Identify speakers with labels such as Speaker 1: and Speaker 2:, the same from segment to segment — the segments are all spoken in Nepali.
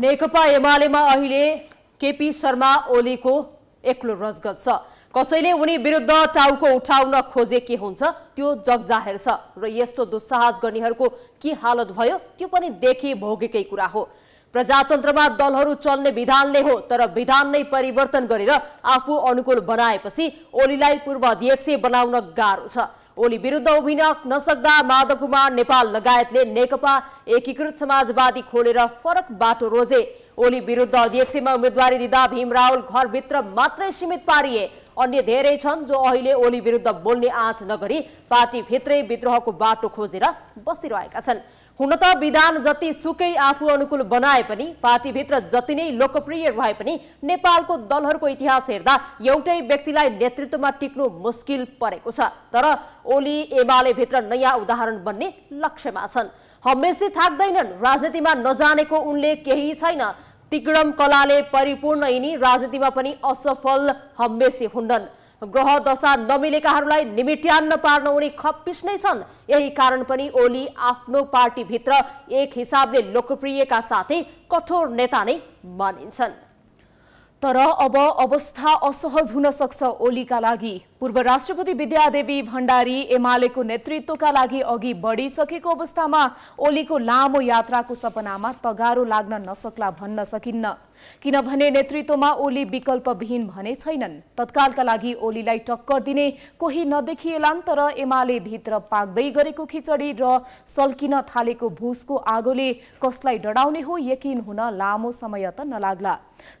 Speaker 1: नेकपा एमालेमा अहिले केपी शर्मा ओलीको एक्लो रजगत छ कसैले उनी विरुद्ध टाउको उठाउन खोजे के हुन्छ त्यो जगजाहेर छ र यस्तो दुस्साहस गर्नेहरूको के हालत भयो त्यो पनि देखे भोगेकै कुरा हो प्रजातन्त्रमा दलहरू चल्ने विधानले हो तर विधान नै परिवर्तन गरेर आफू अनुकूल बनाएपछि ओलीलाई पूर्व अध्यक्ष बनाउन गाह्रो छ ओली विरुद्ध उभिन नसक्दा माधव कुमार नेपाल लगायतले नेकपा एकीकृत समाजवादी खोलेर फरक बाटो रोजे ओली विरुद्ध अध्यक्षमा उम्मेद्वारी दिँदा भीम रावल घरभित्र मात्रै सीमित पारिए अन्य धेरै छन् जो अहिले ओली विरुद्ध बोल्ने आँट नगरी पार्टीभित्रै विद्रोहको बाटो खोजेर बसिरहेका छन् हुन त विधान जति सुकै आफू अनुकूल बनाए पनि पार्टीभित्र जति नै लोकप्रिय भए पनि नेपालको दलहरूको इतिहास हेर्दा एउटै व्यक्तिलाई नेतृत्वमा टिक्नु मुस्किल परेको छ तर ओली एमाले भित्र नयाँ उदाहरण बन्ने लक्ष्यमा छन् हमेसी थाक्दैनन् राजनीतिमा नजानेको उनले केही छैन तिग्रम कलाले परिपूर्ण यिनी राजनीतिमा पनि असफल हमेसी हुन्नन् ग्रह दशा नमिलेकाहरूलाई निमिट्यान्न पार्न उनी खप्पिस नै छन् यही कारण पनि ओली आफ्नो पार्टीभित्र एक हिसाबले लोकप्रियका साथै कठोर नेता नै मानिन्छन्
Speaker 2: तर अब अवस्था असहज हुन सक्छ ओलीका लागि पूर्व राष्ट्रपति विद्यादेवी भण्डारी एमालेको नेतृत्वका लागि अघि बढिसकेको अवस्थामा ओलीको लामो यात्राको सपनामा तगारो लाग्न नसक्ला भन्न सकिन्न किनभने नेतृत्वमा ओली विकल्पविहीन भने छैनन् तत्कालका लागि ओलीलाई टक्कर दिने कोही नदेखिएलान् तर एमाले भित्र पाक्दै गरेको खिचडी र सल्किन थालेको भूसको आगोले कसलाई डडाउने हो यकिन हुन लामो समय त नलाग्ला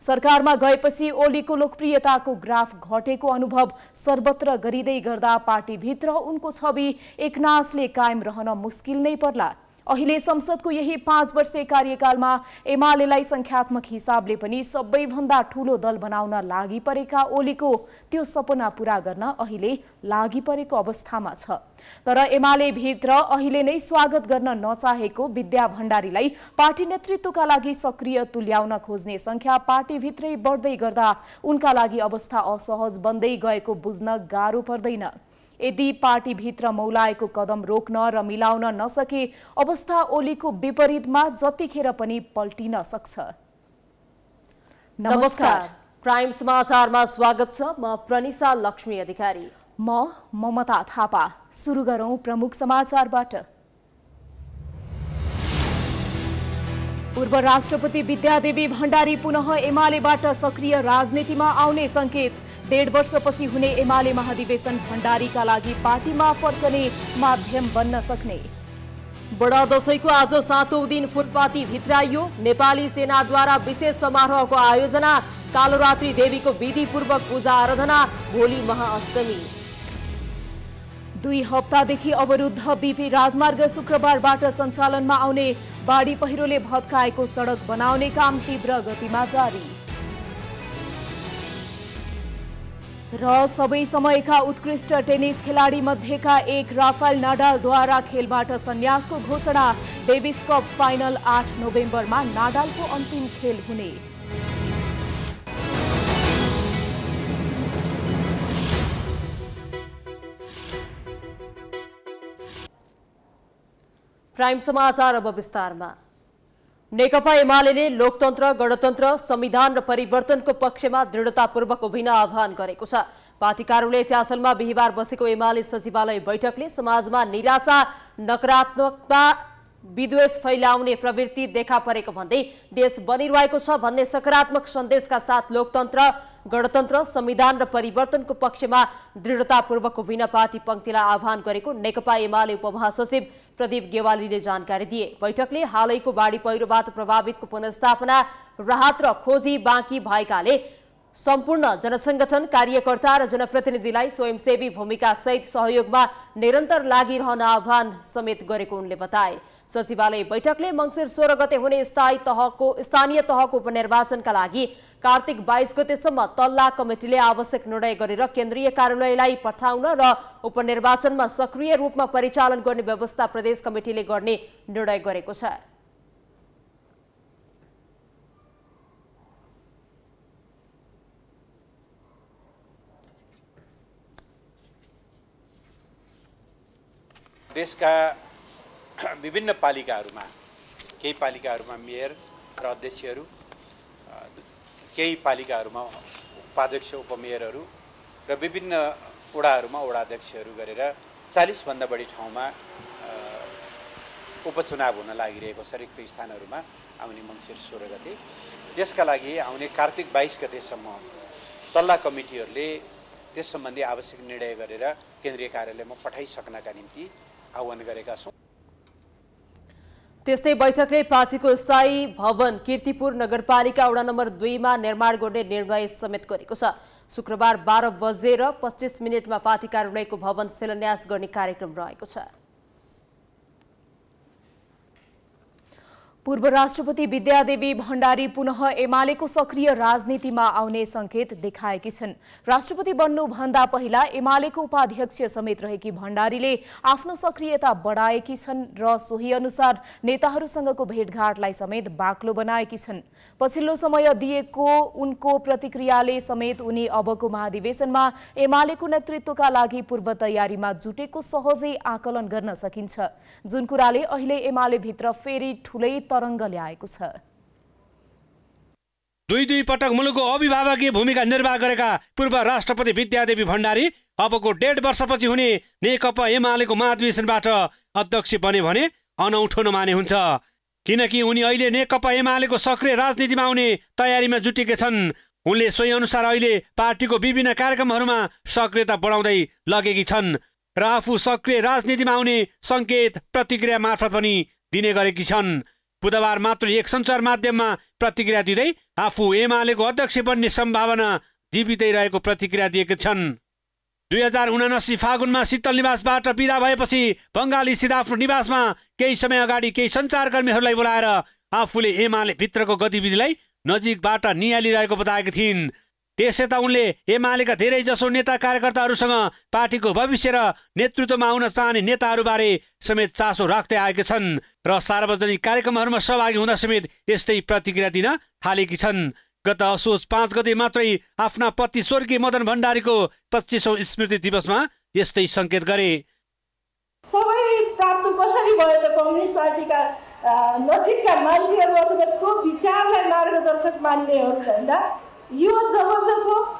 Speaker 2: सरकारमा गएपछि ओलीको लोकप्रियताको ग्राफ घटेको अनुभव सर्व एकत्र गरिँदै गर्दा पार्टीभित्र उनको छवि एकनासले कायम रहन मुस्किल नै पर्ला अहिले संसदको यही पाँच वर्षे कार्यकालमा एमालेलाई सङ्ख्यात्मक हिसाबले पनि सबैभन्दा ठूलो दल बनाउन लागि परेका ओलीको त्यो सपना पूरा गर्न अहिले लागि परेको अवस्थामा छ तर एमाले भित्र अहिले नै स्वागत गर्न नचाहेको विद्या भण्डारीलाई पार्टी नेतृत्वका लागि सक्रिय तुल्याउन खोज्ने संख्या पार्टीभित्रै बढ्दै गर्दा उनका लागि अवस्था असहज बन्दै गएको बुझ्न गाह्रो पर्दैन यदि पार्टीभित्र मौलाएको कदम रोक्न र मिलाउन नसके अवस्था ओलीको विपरीतमा जतिखेर पनि पल्टिन सक्छ
Speaker 3: नमस्कार
Speaker 2: प्राइम समाचारमा स्वागत छ म प्रनिसा लक्ष्मी अधिकारी म ममता थापा सुरु गरौँ प्रमुख समाचारबाट पूर्व राष्ट्रपति विद्यादेवी भण्डारी पुनः एमालेबाट सक्रिय राजनीतिमा आउने संकेत डेढ वर्षपछि हुने एमाले महाधिवेशन भण्डारीका लागि पार्टीमा फर्कने माध्यम बन्न सक्ने बडा
Speaker 1: दशैंको आज सातौं दिन फुलपाती भित्राइयो नेपाली सेनाद्वारा विशेष समारोहको आयोजना कालोरात्री देवीको विधिपूर्वक पूजा आराधना भोलि महाअष्टमी
Speaker 2: दुई हप्तादेखि अवरुद्ध बिपी राजमार्ग शुक्रबारबाट सञ्चालनमा आउने बाढी पहिरोले भत्काएको सडक बनाउने काम तीव्र गतिमा जारी र सबै समयका उत्कृष्ट टेनिस खेलाडी मध्येका एक राफेल नाडालद्वारा खेलबाट सन्यासको घोषणा डेभिस कप फाइनल आठ नोभेम्बरमा नाडालको अन्तिम खेल हुने
Speaker 1: प्राइम समाचार अब विस्तारमा नेकपा एमाले लोकतन्त्र गणतन्त्र संविधान र परिवर्तनको पक्षमा दृढतापूर्वक उभिन आह्वान गरेको छ पार्टी कार्यालय च्यासलमा बिहिबार बसेको एमाले सचिवालय बैठकले समाजमा निराशा नकारात्मकता विद्वेष फैलाउने प्रवृत्ति देखा परेको भन्दै देश बनिरहेको छ भन्ने सकारात्मक सन्देशका साथ लोकतन्त्र गणतन्त्र संविधान र परिवर्तनको पक्षमा दृढतापूर्वक उभिन पार्टी पंक्तिलाई आह्वान गरेको नेकपा एमाले उपमहासचिव प्रदीप गेवालीले जानकारी दिए बैठकले हालैको बाढी पहिरोबाट प्रभावितको पुनर्स्थापना राहत र खोजी बाँकी भएकाले सम्पूर्ण जनसङ्गठन कार्यकर्ता र जनप्रतिनिधिलाई स्वयंसेवी भूमिका सहित सहयोगमा निरन्तर लागिरहन आह्वान समेत गरेको उनले बताए सचिवालय बैठकले मङ्सिर सोह्र गते हुने स्थायी तहको स्थानीय तहको उपनिर्वाचनका लागि कार्तिक बाइस गतेसम्म तल्ला कमिटीले आवश्यक निर्णय गरेर केन्द्रीय कार्यालयलाई पठाउन र उपनिर्वाचनमा सक्रिय रूपमा परिचालन गर्ने व्यवस्था प्रदेश कमिटीले गर्ने निर्णय गरेको छ
Speaker 4: देशका विभिन्न पालिकाहरूमा केही पालिकाहरूमा मेयर र अध्यक्षहरू केही पालिकाहरूमा उपाध्यक्ष उपमेयरहरू र विभिन्न वडाहरूमा वडाध्यक्षहरू गरेर चालिसभन्दा बढी ठाउँमा उपचुनाव हुन लागिरहेको छ रिक्त स्थानहरूमा आउने मङ्सिर सोह्र गते त्यसका लागि आउने कार्तिक बाइस गतेसम्म तल्ला कमिटीहरूले त्यस सम्बन्धी आवश्यक निर्णय गरेर केन्द्रीय कार्यालयमा पठाइसक्नका निम्ति आह्वान गरेका छौँ
Speaker 1: त्यस्तै बैठकले पार्टीको स्थायी भवन किर्तिपुर नगरपालिका वडा नम्बर दुईमा निर्माण गर्ने निर्णय समेत गरेको छ शुक्रबार बाह्र बजेर पच्चिस मिनटमा पार्टी कार्यालयको भवन शिलान्यास गर्ने कार्यक्रम रहेको छ
Speaker 2: पूर्व राष्ट्रपति विद्यादेवी भण्डारी पुनः एमालेको सक्रिय राजनीतिमा आउने संकेत देखाएकी छन् राष्ट्रपति बन्नुभन्दा पहिला एमालेको उपाध्यक्ष समेत रहेकी भण्डारीले आफ्नो सक्रियता बढाएकी छन् र सोही अनुसार नेताहरूसँगको भेटघाटलाई समेत बाक्लो बनाएकी छन् पछिल्लो समय दिएको उनको प्रतिक्रियाले समेत उनी अबको महाधिवेशनमा एमालेको नेतृत्वका लागि पूर्व तयारीमा जुटेको सहजै आकलन गर्न सकिन्छ जुन कुराले अहिले एमाले भित्र फेरि ठुलै तरङ्ग ल्याएको छ
Speaker 4: दुई दुई पटक मुलुकको अभिभावकीय भूमिका निर्वाह गरेका पूर्व राष्ट्रपति विद्यादेवी भण्डारी अबको डेढ वर्षपछि हुने नेकपा एमालेको महाधिवेशनबाट अध्यक्ष बने भने अनौठो नमाने हुन्छ किनकि उनी अहिले नेकपा एमालेको सक्रिय राजनीतिमा आउने तयारीमा जुटेकी छन् उनले सोही अनुसार अहिले पार्टीको विभिन्न कार्यक्रमहरूमा सक्रियता बढाउँदै लगेकी छन् र आफू सक्रिय राजनीतिमा आउने सङ्केत प्रतिक्रिया मार्फत पनि दिने गरेकी छन् बुधबार मात्र एक सञ्चार माध्यममा प्रतिक्रिया दिँदै आफू एमालेको अध्यक्ष बन्ने सम्भावना जीवितै रहेको प्रतिक्रिया दिएका छन् दुई हजार उनासी फागुनमा शीतल निवासबाट विदा भएपछि बङ्गाली सिधा आफ्नो निवासमा केही समय अगाडि केही सञ्चारकर्मीहरूलाई बोलाएर आफूले एमाले भित्रको गतिविधिलाई नजिकबाट निहालिरहेको बताएका थिइन् त्यसै त उनले एमालेका धेरै जसो नेता कार्यकर्ताहरूसँग पार्टीको भविष्य र नेतृत्वमा आउन चाहने नेताहरूबारे समेत चासो राख्दै आएका छन् र सार्वजनिक कार्यक्रमहरूमा सहभागी हुँदा समेत यस्तै प्रतिक्रिया दिन थालेकी छन् गत असोज पाँच गते मात्रै आफ्ना पति स्वर्गीय मदन भण्डारीको पच्चिसौँ स्मृति दिवसमा यस्तै सङ्केत गरे
Speaker 3: सबै प्राप्त कसरी भयो त कम्युनिस्ट पार्टीका नजिकका मान्छेहरू अथवा त्यो विचारलाई मार्गदर्शक मान्नेहरू भन्दा यो जब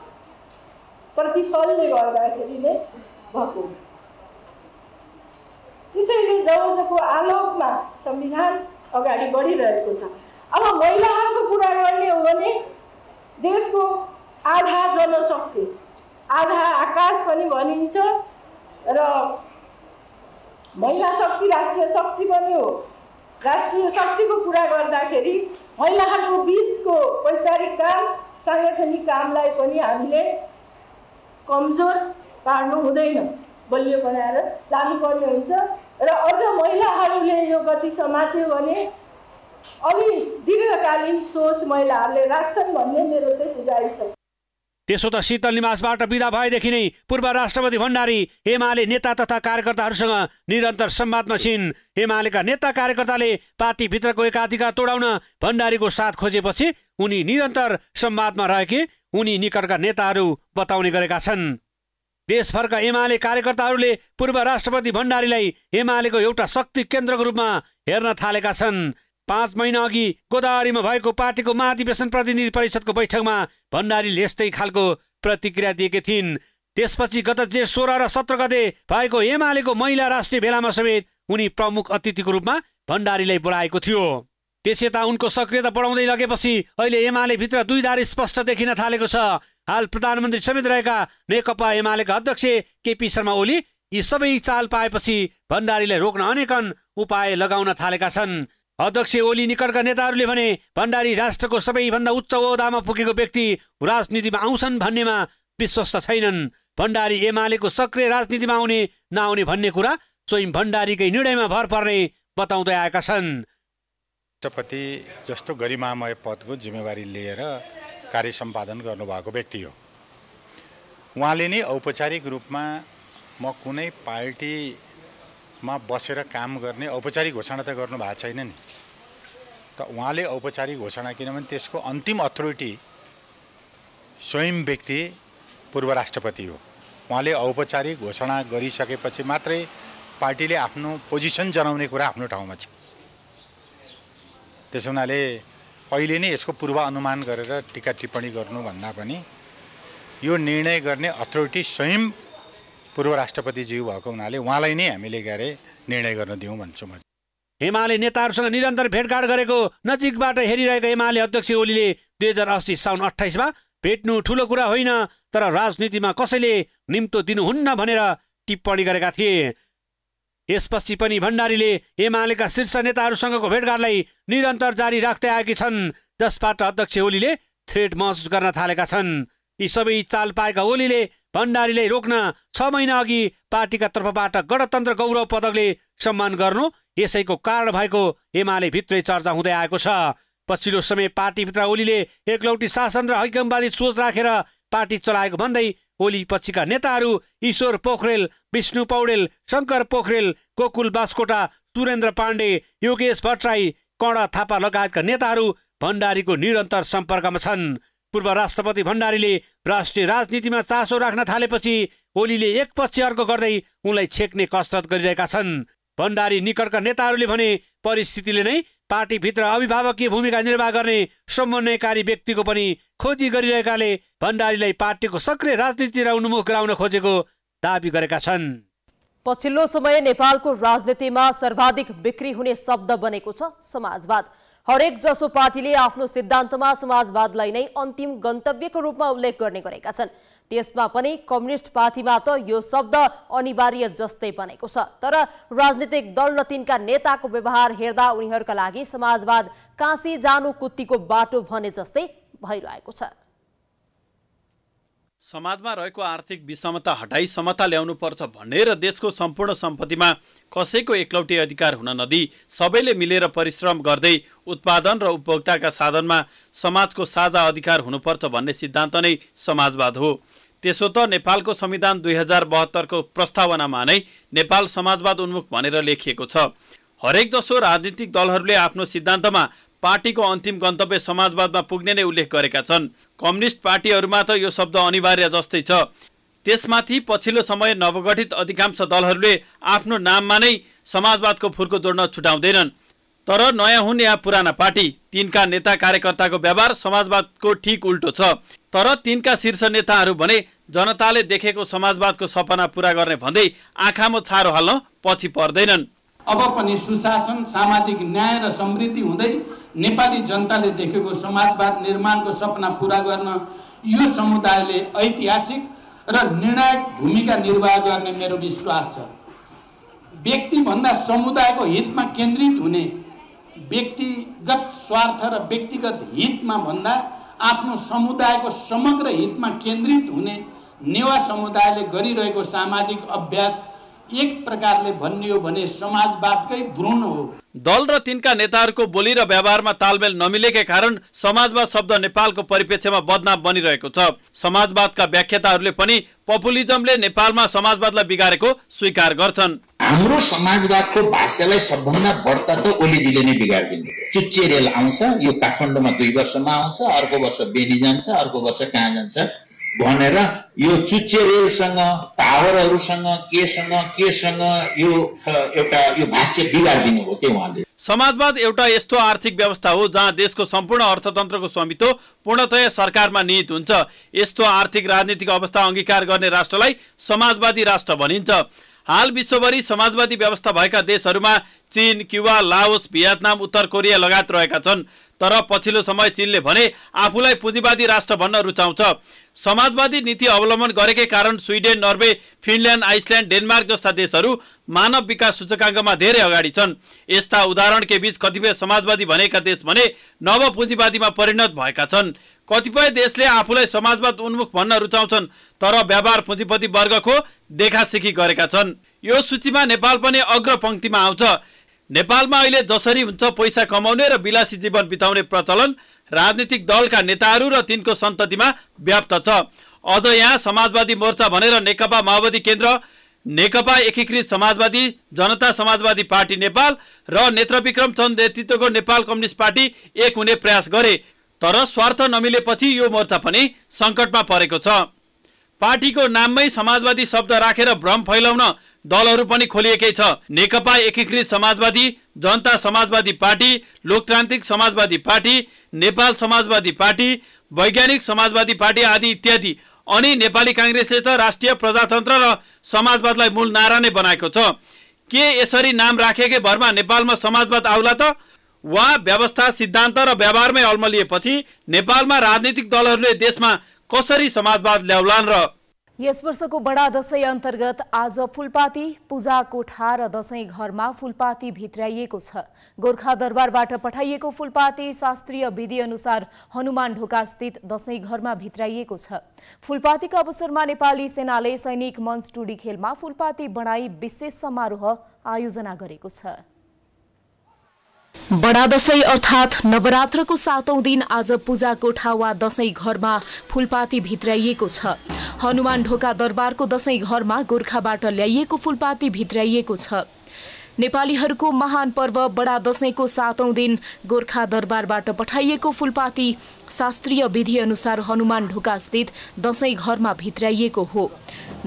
Speaker 3: प्रतिफलले गर्दाखेरि नै भएको त्यसैले जबजको आलोकमा संविधान अगाडि बढिरहेको छ अब महिलाहरूको कुरा गर्ने हो भने देशको आधा जनशक्ति आधा आकाश पनि भनिन्छ र महिला शक्ति राष्ट्रिय शक्ति पनि हो राष्ट्रिय शक्तिको कुरा गर्दाखेरि महिलाहरूको बिचको वैचारिक काम साङ्गठनिक कामलाई पनि हामीले कमजोर पार्नु हुँदैन बलियो बनाएर लानुपर्ने हुन्छ र अझ महिलाहरूले यो गति समात्यो भने अलि दीर्घकालीन सोच महिलाहरूले राख्छन् भन्ने मेरो चाहिँ बुझाइ छ
Speaker 4: त्यसो त शीतल निवासबाट विदा भएदेखि नै पूर्व राष्ट्रपति भण्डारी एमाले नेता तथा कार्यकर्ताहरूसँग निरन्तर सम्वादमा छिन् एमालेका नेता कार्यकर्ताले पार्टीभित्रको एकाधिकार तोडाउन भण्डारीको साथ खोजेपछि उनी निरन्तर सम्वादमा रहेकी उनी निकटका नेताहरू बताउने गरेका छन् देशभरका एमाले कार्यकर्ताहरूले पूर्व राष्ट्रपति भण्डारीलाई एमालेको एउटा शक्ति केन्द्रको रूपमा हेर्न थालेका छन् पाँच महिना अघि गोदावरीमा भएको पार्टीको महाधिवेशन प्रतिनिधि परिषदको बैठकमा भण्डारीले यस्तै खालको प्रतिक्रिया दिएकी थिइन् त्यसपछि गत जे सोह्र र सत्र गते भएको एमालेको महिला राष्ट्रिय भेलामा समेत उनी प्रमुख अतिथिको रूपमा भण्डारीलाई बोलाएको थियो त्यस यता उनको सक्रियता बढाउँदै लगेपछि अहिले एमाले भित्र दुईधारी स्पष्ट देखिन थालेको छ हाल प्रधानमन्त्री समेत रहेका नेकपा एमालेका अध्यक्ष केपी शर्मा ओली यी सबै चाल पाएपछि भण्डारीलाई रोक्न अनेकन उपाय लगाउन थालेका छन् अध्यक्ष ओली निकटका नेताहरूले भने भण्डारी राष्ट्रको सबैभन्दा उच्च ओहदामा पुगेको व्यक्ति राजनीतिमा आउँछन् भन्नेमा विश्वस्त छैनन् भण्डारी एमालेको सक्रिय राजनीतिमा आउने नआउने भन्ने कुरा स्वयं भण्डारीकै निर्णयमा भर पर्ने बताउँदै आएका छन्
Speaker 5: राष्ट्रपति जस्तो गरिमामय पदको जिम्मेवारी लिएर कार्य सम्पादन गर्नुभएको व्यक्ति हो उहाँले नै औपचारिक रूपमा म कुनै पार्टी मा बसेर काम गर्ने औपचारिक घोषणा त गर्नु भएको छैन नि त उहाँले औपचारिक घोषणा किनभने त्यसको अन्तिम अथोरिटी स्वयं व्यक्ति पूर्व राष्ट्रपति हो उहाँले औपचारिक घोषणा गरिसकेपछि मात्रै पार्टीले आफ्नो पोजिसन जनाउने कुरा आफ्नो ठाउँमा छ त्यसो हुनाले अहिले नै यसको पूर्वानुमान गरेर टिका टिप्पणी गर्नुभन्दा पनि यो निर्णय गर्ने अथोरिटी स्वयं पूर्व राष्ट्रपतिज्यू भएको हुनाले उहाँलाई
Speaker 4: नै हामीले के अरे निर्णय गर्न दिउँ भन्छु म एमाले नेताहरूसँग निरन्तर भेटघाट गरेको नजिकबाट हेरिरहेको एमाले अध्यक्ष ओलीले दुई हजार अस्सी साउन अठाइसमा भेट्नु ठुलो कुरा होइन तर राजनीतिमा कसैले निम्तो दिनुहुन्न भनेर टिप्पणी गरेका थिए यसपछि पनि भण्डारीले एमालेका शीर्ष नेताहरूसँगको भेटघाटलाई निरन्तर जारी राख्दै आएकी छन् जसबाट अध्यक्ष ओलीले थ्रेड महसुस गर्न थालेका छन् यी सबै चाल पाएका ओलीले भण्डारीलाई रोक्न छ महिना अघि पार्टीका तर्फबाट गणतन्त्र गौरव पदकले सम्मान गर्नु यसैको कारण भएको एमाले भित्रै चर्चा हुँदै आएको छ पछिल्लो समय पार्टीभित्र ओलीले एकलौटी शासन र हैकमवादी सोच राखेर पार्टी चलाएको भन्दै ओली पछिका नेताहरू ईश्वर पोखरेल विष्णु पौडेल शङ्कर पोखरेल गोकुल बास्कोटा सुरेन्द्र पाण्डे योगेश भट्टराई कडा थापा लगायतका नेताहरू भण्डारीको निरन्तर सम्पर्कमा छन् पूर्व राष्ट्रपति भण्डारीले राष्ट्रिय राजनीतिमा चासो राख्न थालेपछि ओलीले एक पछि अर्को गर्दै उनलाई छेक्ने कसरत गरिरहेका छन् भण्डारी निकटका नेताहरूले भने परिस्थितिले नै पार्टीभित्र अभिभावकीय भूमिका निर्वाह गर्ने समन्वयकारी व्यक्तिको पनि खोजी गरिरहेकाले भण्डारीलाई पार्टीको सक्रिय राजनीतिर उन्मुख गराउन खोजेको दावी गरेका छन्
Speaker 1: पछिल्लो समय नेपालको राजनीतिमा सर्वाधिक बिक्री हुने शब्द बनेको छ समाजवाद हरेक जसो पार्टीले आफ्नो सिद्धान्तमा समाजवादलाई नै अन्तिम गन्तव्यको रूपमा उल्लेख गर्ने गरेका छन् त्यसमा पनि कम्युनिस्ट पार्टीमा त यो शब्द अनिवार्य जस्तै बनेको छ तर राजनीतिक दल र तिनका नेताको व्यवहार हेर्दा उनीहरूका लागि समाजवाद काँसी जानु कुत्तीको बाटो भने जस्तै भइरहेको छ
Speaker 6: समाजमा रहेको आर्थिक विषमता हटाई समता भन्ने र देशको सम्पूर्ण सम्पत्तिमा कसैको एकलौटी अधिकार हुन नदी सबैले मिलेर परिश्रम गर्दै उत्पादन र उपभोक्ताका साधनमा समाजको साझा अधिकार हुनुपर्छ भन्ने सिद्धान्त नै समाजवाद हो त्यसो त नेपालको संविधान दुई हजार बहत्तरको प्रस्तावनामा नै नेपाल समाजवाद उन्मुख भनेर लेखिएको छ हरेक जसो राजनीतिक दलहरूले आफ्नो सिद्धान्तमा पार्टीको अन्तिम गन्तव्य समाजवादमा पुग्ने नै उल्लेख गरेका छन् कम्युनिस्ट पार्टीहरूमा त यो शब्द अनिवार्य जस्तै छ त्यसमाथि पछिल्लो समय नवगठित अधिकांश दलहरूले आफ्नो नाममा नै समाजवादको फुर्को जोड्न छुटाउँदैनन् तर नयाँ हुन् या पुराना पार्टी तिनका नेता कार्यकर्ताको व्यवहार समाजवादको ठिक उल्टो छ तर तिनका शीर्ष नेताहरू भने जनताले देखेको समाजवादको सपना पुरा गर्ने भन्दै आँखामा छारो हाल्न पछि पर्दैनन् अब पनि सुशासन सामाजिक न्याय र समृद्धि हुँदै नेपाली जनताले देखेको समाजवाद निर्माणको सपना पुरा गर्न यो समुदायले ऐतिहासिक र निर्णायक भूमिका निर्वाह गर्ने मेरो विश्वास छ व्यक्तिभन्दा समुदायको हितमा केन्द्रित हुने व्यक्तिगत स्वार्थ र व्यक्तिगत हितमा भन्दा आफ्नो समुदायको समग्र हितमा केन्द्रित हुने नेवा समुदायले गरिरहेको सामाजिक अभ्यास एक प्रकारले भनियो भने समाजवादकै भ्रूण हो दल र तिनका नेताहरूको बोली र व्यवहारमा तालमेल नमिलेकै कारण समाजवाद शब्द नेपालको परिप्रेक्षमा बदनाम बनिरहेको छ समाजवादका व्याख्याताहरूले पनि पपुलिजमले नेपालमा समाजवादलाई बिगारेको स्वीकार गर्छन् हाम्रो समाजवादको भाष्यलाई सबभन्दा बढ्ता त ओलीजीले नै बिगारिदिनु चुच्चे रेल आउँछ यो काठमाडौँमा दुई वर्षमा आउँछ अर्को वर्ष बेनी जान्छ अर्को वर्ष कहाँ जान्छ भनेर यो चुच्चे रेलसँग टावरहरूसँग केसँग केसँग यो एउटा यो भाष्य बिगारिदिनु हो के उहाँले समाजवाद एउटा यस्तो आर्थिक व्यवस्था हो जहाँ देशको सम्पूर्ण अर्थतन्त्रको स्वामित्व पूर्णतया सरकारमा निहित हुन्छ यस्तो आर्थिक राजनीतिक अवस्था अङ्गीकार गर्ने राष्ट्रलाई समाजवादी राष्ट्र भनिन्छ हाल विश्वभरि समाजवादी व्यवस्था भएका देशहरूमा चीन क्युबा लाओस भियतनाम उत्तर कोरिया लगायत रहेका छन् तर पछिल्लो समय चीनले भने आफूलाई पुँजीवादी राष्ट्र भन्न रुचाउँछ समाजवादी नीति अवलम्बन गरेकै कारण Sweden Norway Finland Iceland Denmark जस्ता देशहरू मानव विकास सूचकाङ्कमा धेरै अगाडि छन् यस्ता उदाहरणकै बीच कतिपय समाजवादी भनेका देश भने नव पुँजीवादीमा परिणत भएका छन् कतिपय देशले आफूलाई समाजवाद उन्मुख भन्न रुचाउँछन् तर व्यापार पुँजीपति वर्गको देखासेखी गरेका छन् यो सूचीमा नेपाल पनि अग्र पङ्क्तिमा आउँछ नेपालमा अहिले जसरी हुन्छ पैसा कमाउने र विलासी जीवन बिताउने प्रचलन राजनीतिक दलका नेताहरू र तिनको सन्ततिमा व्याप्त छ अझ यहाँ समाजवादी मोर्चा भनेर नेकपा माओवादी केन्द्र नेकपा एकीकृत समाजवादी जनता समाजवादी पार्टी नेपाल र नेत्रविक्रम चन्द नेतृत्वको नेपाल कम्युनिस्ट पार्टी एक हुने प्रयास गरे तर स्वार्थ नमिलेपछि यो मोर्चा पनि सङ्कटमा परेको छ पार्टीको नाममै समाजवादी शब्द राखेर भ्रम फैलाउन दलहरू पनि खोलिएकै छ नेकपा एकीकृत समाजवादी जनता समाजवादी पार्टी लोकतान्त्रिक समाजवादी पार्टी नेपाल समाजवादी पार्टी वैज्ञानिक समाजवादी पार्टी आदि इत्यादि अनि नेपाली काङ्ग्रेसले त राष्ट्रिय प्रजातन्त्र र समाजवादलाई मूल नारा नै बनाएको छ के यसरी नाम राखेकै भरमा नेपालमा समाजवाद आउला त वा व्यवस्था सिद्धान्त र व्यवहारमै अल्मलिएपछि नेपालमा राजनीतिक दलहरूले देशमा कसरी समाजवाद ल्याउलान् र
Speaker 2: यस वर्षको बडा दशैं अन्तर्गत आज फुलपाती पूजा कोठा र दशैं घरमा फुलपाती भित्राइएको छ गोर्खा दरबारबाट पठाइएको फुलपाती शास्त्रीय विधि अनुसार हनुमान ढोकास्थित दशैं घरमा भित्राइएको छ फुलपातीको अवसरमा नेपाली सेनाले सैनिक मञ्च टुडी खेलमा फुलपाती बनाई विशेष समारोह आयोजना गरेको छ बडा दशैं अर्थात् नवरात्रको सातौं दिन आज पूजाकोठा वा दशैँ घरमा फुलपाती भित्राइएको छ हनुमान ढोका दरबारको दशैँ घरमा गोर्खाबाट ल्याइएको फुलपाती भित्राइएको छ नेपालीहरूको महान पर्व बडा दशैंको सातौं दिन गोर्खा दरबारबाट पठाइएको फुलपाती शास्त्रीय विधिअनुसार हनुमान ढोकास्थित दशैं घरमा भित्राइएको हो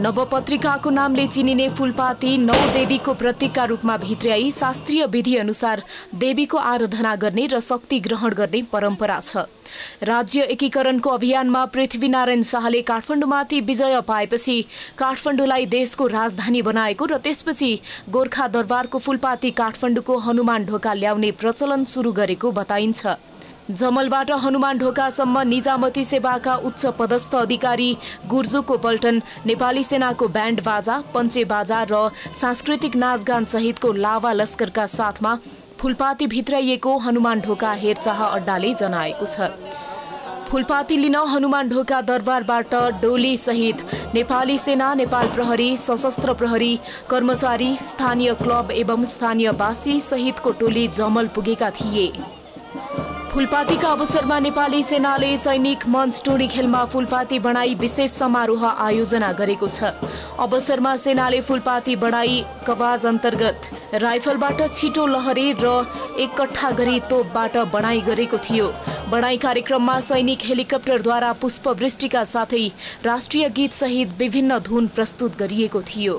Speaker 2: नवपत्रिकाको नामले चिनिने फुलपाती नौ प्रतीकका रूपमा भित्राई शास्त्रीय विधिअनुसार देवीको आराधना गर्ने र शक्ति ग्रहण गर्ने परम्परा छ राज्य एकीकरणको अभियानमा पृथ्वीनारायण शाहले काठमाडौँमाथि विजय पाएपछि काठमाडौँलाई देशको राजधानी बनाएको र त्यसपछि गोर्खा दरबारको फुलपाती काठमाडौँको हनुमान ढोका ल्याउने प्रचलन सुरु गरेको बताइन्छ जमलबाट हनुमान ढोकासम्म निजामती सेवाका उच्च पदस्थ अधिकारी गुर्जुको पल्टन नेपाली सेनाको ब्यान्ड बाजा पञ्चे बाजा र सांस्कृतिक नाचगान सहितको लावा लस्करका साथमा फुलपाती भित्राइएको हनुमान ढोका हेरचाह अड्डाले जनाएको छ फुलपाती लिन हनुमान ढोका दरबारबाट सहित नेपाली सेना नेपाल प्रहरी सशस्त्र प्रहरी कर्मचारी स्थानीय क्लब एवं स्थानीयवासी सहितको टोली जमल पुगेका थिए फुलपातीका अवसरमा नेपाली सेनाले सैनिक मञ्च टोली खेलमा फुलपाती बढाई विशेष समारोह आयोजना गरेको छ अवसरमा सेनाले फुलपाती बढाई कवाज अन्तर्गत राइफलबाट छिटो लहरे र एकट्ठा गरी तोपबाट बनाई गरेको थियो बढाई कार्यक्रममा सैनिक हेलिकप्टरद्वारा पुष्पवृष्टिका साथै राष्ट्रिय गीतसहित विभिन्न धुन प्रस्तुत गरिएको थियो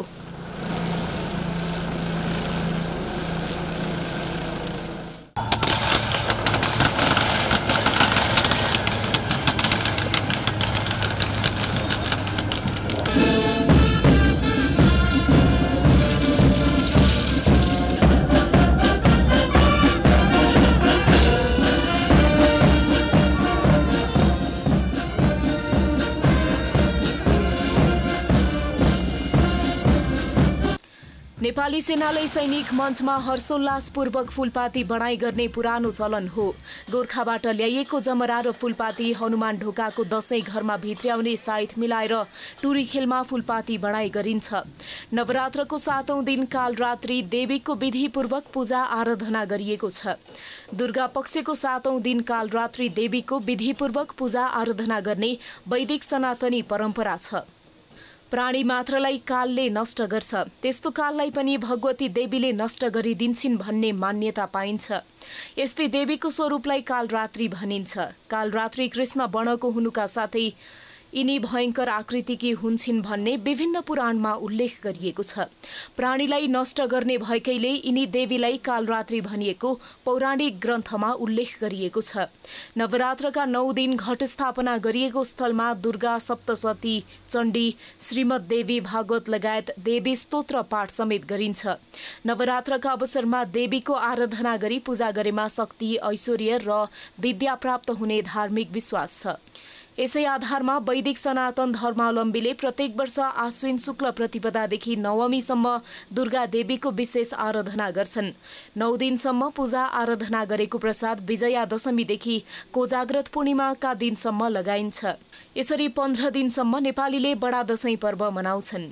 Speaker 2: नेपाली सेनाले सैनिक मञ्चमा हर्षोल्लासपूर्वक फुलपाती बनाई गर्ने पुरानो चलन हो गोर्खाबाट ल्याइएको जमरा र फुलपाती हनुमान ढोकाको दसैँ घरमा भित्र्याउने साइत मिलाएर टुरी खेलमा फूलपाती बढाइ गरिन्छ नवरात्रको सातौँ दिन कालरात्रि देवीको विधिपूर्वक पूजा आराधना गरिएको छ दुर्गा पक्षको सातौँ दिन कालरात्रि देवीको विधिपूर्वक पूजा आराधना गर्ने वैदिक सनातनी परम्परा छ प्राणी मात्रलाई कालले नष्ट गर्छ त्यस्तो काललाई पनि भगवती देवीले नष्ट गरिदिन्छन् भन्ने मान्यता पाइन्छ यस्तै देवीको स्वरूपलाई कालरात्री भनिन्छ कालरात्री कृष्ण वर्णको हुनुका साथै यिनी भयङ्कर आकृतिकी हुन्छन् भन्ने विभिन्न पुराणमा उल्लेख गरिएको छ प्राणीलाई नष्ट गर्ने भएकैले यिनी देवीलाई कालरात्री भनिएको पौराणिक ग्रन्थमा उल्लेख गरिएको छ नवरात्रका नौ दिन घट स्थापना गरिएको स्थलमा दुर्गा सप्तशती चण्डी श्रीमद देवी भागवत लगायत देवी स्तोत्र पाठ समेत गरिन्छ नवरात्रका अवसरमा देवीको आराधना गरी पूजा गरेमा शक्ति ऐश्वर्य र विद्या प्राप्त हुने धार्मिक विश्वास छ यसै आधारमा वैदिक सनातन धर्मावलम्बीले प्रत्येक वर्ष आश्विन शुक्ल प्रतिपदादेखि नवमीसम्म दुर्गा देवीको विशेष आराधना गर्छन् नौ दिनसम्म पूजा आराधना गरेको प्रसाद विजया दशमीदेखि कोजाग्रत पूर्णिमाका दिनसम्म लगाइन्छ यसरी पन्ध्र दिनसम्म नेपालीले बडा दशैं पर्व मनाउँछन्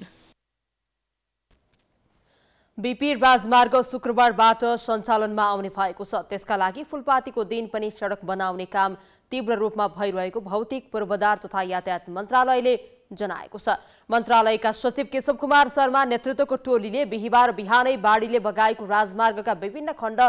Speaker 2: बिपी राजमार्ग शुक्रबारबाट सञ्चालनमा आउने भएको छ त्यसका
Speaker 1: लागि फुलपातीको दिन पनि सडक बनाउने काम तीव्र रूपमा भइरहेको भौतिक पूर्वाधार तथा यातायात मन्त्रालयले जनाएको छ मन्त्रालयका सचिव केशव कुमार शर्मा नेतृत्वको टोलीले बिहिबार बिहानै बाढीले बगाएको राजमार्गका विभिन्न खण्ड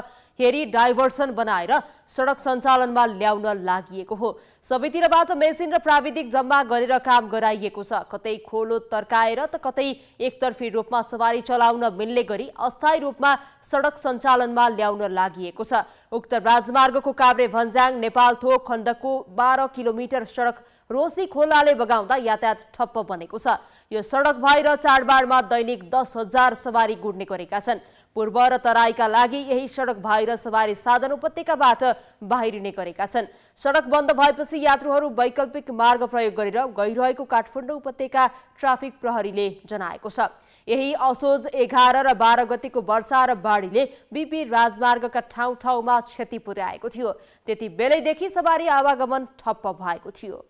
Speaker 1: हेरी डाइभर्सन बनाएर सडक सञ्चालनमा ल्याउन लागि हो सबैतिरबाट मेसिन र प्राविधिक जम्मा गरेर काम गराइएको छ कतै खोलो तर्काएर त कतै एकतर्फी रूपमा सवारी चलाउन मिल्ने गरी अस्थायी रूपमा सडक सञ्चालनमा ल्याउन लागि छ उक्त राजमार्गको काभ्रे भन्ज्याङ नेपाल थोक खण्डको बाह्र किलोमिटर सडक रोसी खोलाले बगाउँदा यातायात ठप्प बनेको छ यो सडक भएर चाडबाडमा दैनिक दस हजार सवारी गुड्ने गरेका छन् पूर्व र तराईका लागि यही सडक भएर सवारी साधन उपत्यकाबाट बाहिरिने गरेका छन् सडक बन्द भएपछि यात्रुहरू वैकल्पिक मार्ग प्रयोग गरेर गइरहेको काठमाडौँ उपत्यका ट्राफिक प्रहरीले जनाएको छ यही असोज एघार र बाह्र गतिको वर्षा र बाढीले बिपी राजमार्गका ठाउँ ठाउँमा क्षति पुर्याएको थियो त्यति बेलैदेखि सवारी आवागमन ठप्प भएको थियो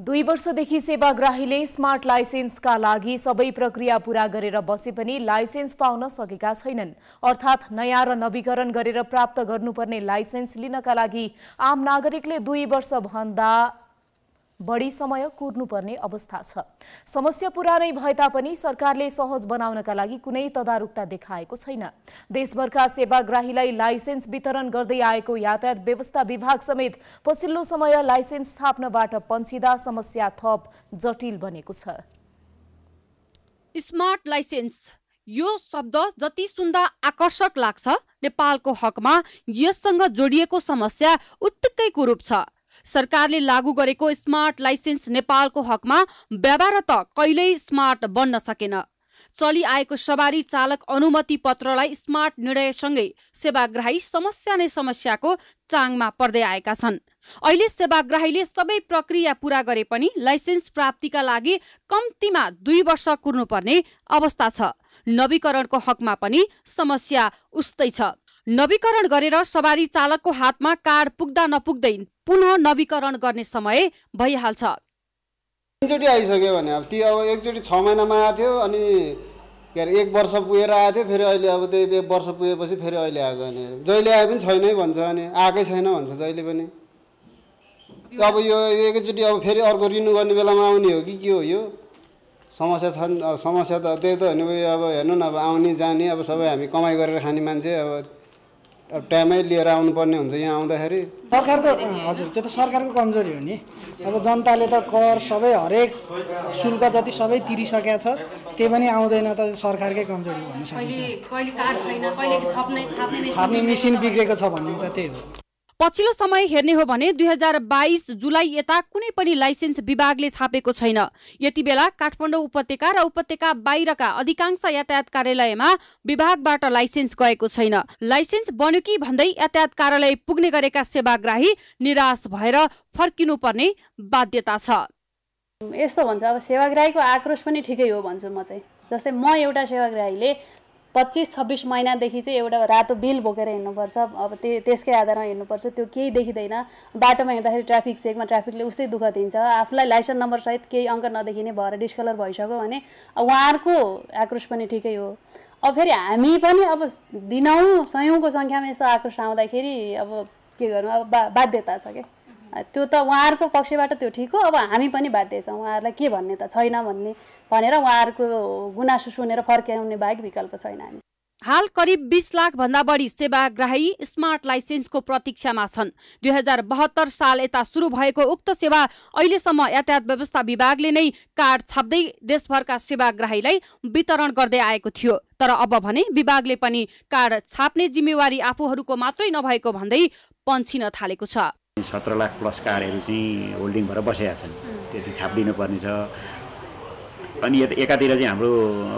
Speaker 2: दुई वर्षदेखि सेवाग्राहीले स्मार्ट लाइसेन्सका लागि सबै प्रक्रिया पूरा गरेर बसे पनि लाइसेन्स पाउन सकेका छैनन् अर्थात् नयाँ र नवीकरण गरेर प्राप्त गर्नुपर्ने लाइसेन्स लिनका लागि आम नागरिकले दुई वर्षभन्दा बढी समय कुर्नुपर्ने अवस्था छ समस्या पुरानै भए तापनि सरकारले सहज बनाउनका लागि कुनै तदारुकता देखाएको छैन देशभरका सेवाग्राहीलाई लाइसेन्स वितरण गर्दै आएको यातायात व्यवस्था विभाग समेत पछिल्लो समय लाइसेन्स स्थापनाबाट पन्छिँदा समस्या थप जटिल बनेको छ
Speaker 7: स्मार्ट लाइसेन्स यो शब्द जति सुन्दा आकर्षक लाग्छ नेपालको हकमा यससँग जोडिएको समस्या उत्तिकै कुरूप छ सरकारले लागू गरेको स्मार्ट लाइसेन्स नेपालको हकमा व्यवहार त कहिल्यै स्मार्ट बन्न सकेन चलिआएको सवारी चालक अनुमति पत्रलाई स्मार्ट निर्णयसँगै सेवाग्राही समस्या नै समस्याको चाङमा पर्दै आएका छन् अहिले सेवाग्राहीले सबै प्रक्रिया पूरा गरे पनि लाइसेन्स प्राप्तिका लागि कम्तीमा दुई वर्ष कुर्नुपर्ने अवस्था छ नवीकरणको हकमा पनि समस्या उस्तै छ नवीकरण गरेर सवारी चालकको हातमा कार पुग्दा नपुग्दै पुनः नवीकरण गर्ने समय भइहाल्छ
Speaker 8: एकचोटि आइसक्यो भने अब ती अब एकचोटि छ महिनामा आएको थियो अनि के अरे एक वर्ष पुगेर आएको थियो फेरि अहिले अब त्यही एक वर्ष पुगेपछि फेरि अहिले आएको अनि जहिले आए पनि छैन भन्छ अनि आएकै छैन भन्छ जहिले पनि अब यो एकैचोटि अब फेरि अर्को रिन्यू गर्ने बेलामा आउने हो कि के हो यो समस्या छन् अब समस्या त त्यही त हो नि अब हेर्नु न अब आउने जाने अब सबै हामी कमाइ गरेर खाने मान्छे अब अब टाइमै लिएर आउनुपर्ने हुन्छ यहाँ आउँदाखेरि त हजुर त्यो त सरकारको कमजोरी हो नि अब जनताले त कर सबै हरेक शुल्क जति सबै तिरिसकेका छ त्यही पनि आउँदैन त सरकारकै कमजोरी भन्न सकिन्छ छाप्ने मेसिन बिग्रेको छ भनिन्छ त्यही हो
Speaker 7: पछिल्लो समय हेर्ने हो भने दुई हजार बाइस जुलाई यता कुनै पनि लाइसेन्स विभागले छापेको छैन यति बेला काठमाडौँ उपत्यका र उपत्यका बाहिरका अधिकांश यातायात कार्यालयमा विभागबाट लाइसेन्स गएको छैन लाइसेन्स बन्यो कि भन्दै यातायात कार्यालय पुग्ने गरेका सेवाग्राही निराश भएर फर्किनु पर्ने बाध्यता छ यस्तो भन्छ अब सेवाग्राहीको आक्रोश पनि ठिकै हो भन्छु म चाहिँ जस्तै म एउटा सेवाग्राहीले पच्चिस छब्बिस महिनादेखि चाहिँ एउटा रातो बिल बोकेर हिँड्नुपर्छ अब त्यो त्यसकै आधारमा हिँड्नुपर्छ त्यो केही देखिँदैन बाटोमा हिँड्दाखेरि ट्राफिक चेकमा ट्राफिकले उस्तै दुःख दिन्छ आफूलाई लाइसेन्स नम्बर नम्बरसहित केही अङ्क नदेखिने भएर डिस्कलर भइसक्यो भने उहाँहरूको आक्रोश पनि ठिकै हो अब फेरि हामी पनि अब दिनौँ सयौँको सङ्ख्यामा यस्तो आक्रोश आउँदाखेरि अब के गर्नु अब बाध्यता छ क्या त्यो त उहाँहरूको पक्षबाट त्यो ठिक हो अब हामी पनि बाध्य छौँ उहाँहरूलाई के भन्ने त छैन भन्ने भनेर उहाँहरूको गुनासो सुनेर फर्क्याउने बाहेक विकल्प छैन हामी हाल करिब बिस लाखभन्दा बढी सेवाग्राही स्मार्ट लाइसेन्सको प्रतीक्षामा छन् दुई हजार बहत्तर साल यता सुरु भएको उक्त सेवा अहिलेसम्म यातायात व्यवस्था विभागले नै कार्ड छाप्दै देशभरका सेवाग्राहीलाई वितरण गर्दै आएको थियो तर अब भने विभागले पनि कार्ड छाप्ने जिम्मेवारी आफूहरूको मात्रै नभएको भन्दै पन्छिन थालेको छ
Speaker 4: सत्र लाख प्लस कारहरू चाहिँ होल्डिङ भएर बसेका छन् त्यति छाप दिनुपर्ने छ अनि एकातिर चाहिँ हाम्रो